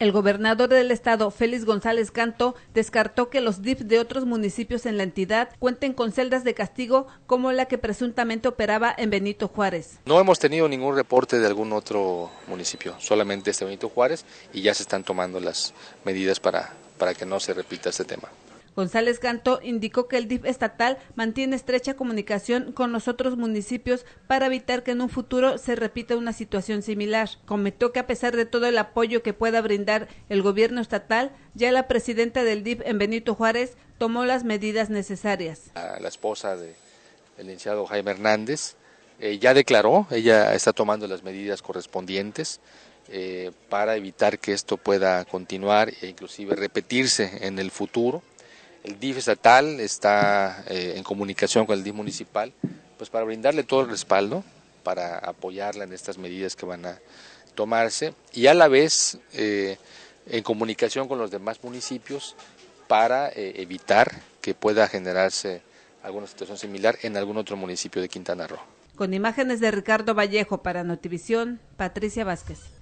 El gobernador del estado, Félix González Canto, descartó que los DIF de otros municipios en la entidad cuenten con celdas de castigo como la que presuntamente operaba en Benito Juárez. No hemos tenido ningún reporte de algún otro municipio, solamente este Benito Juárez, y ya se están tomando las medidas para, para que no se repita este tema. González Ganto indicó que el DIF estatal mantiene estrecha comunicación con los otros municipios para evitar que en un futuro se repita una situación similar. Comentó que a pesar de todo el apoyo que pueda brindar el gobierno estatal, ya la presidenta del dip en Benito Juárez tomó las medidas necesarias. la esposa del licenciado Jaime Hernández eh, ya declaró, ella está tomando las medidas correspondientes. Eh, para evitar que esto pueda continuar e inclusive repetirse en el futuro el DIF estatal está eh, en comunicación con el DIF municipal, pues para brindarle todo el respaldo, para apoyarla en estas medidas que van a tomarse y a la vez eh, en comunicación con los demás municipios para eh, evitar que pueda generarse alguna situación similar en algún otro municipio de Quintana Roo. Con imágenes de Ricardo Vallejo para Notivisión, Patricia Vázquez.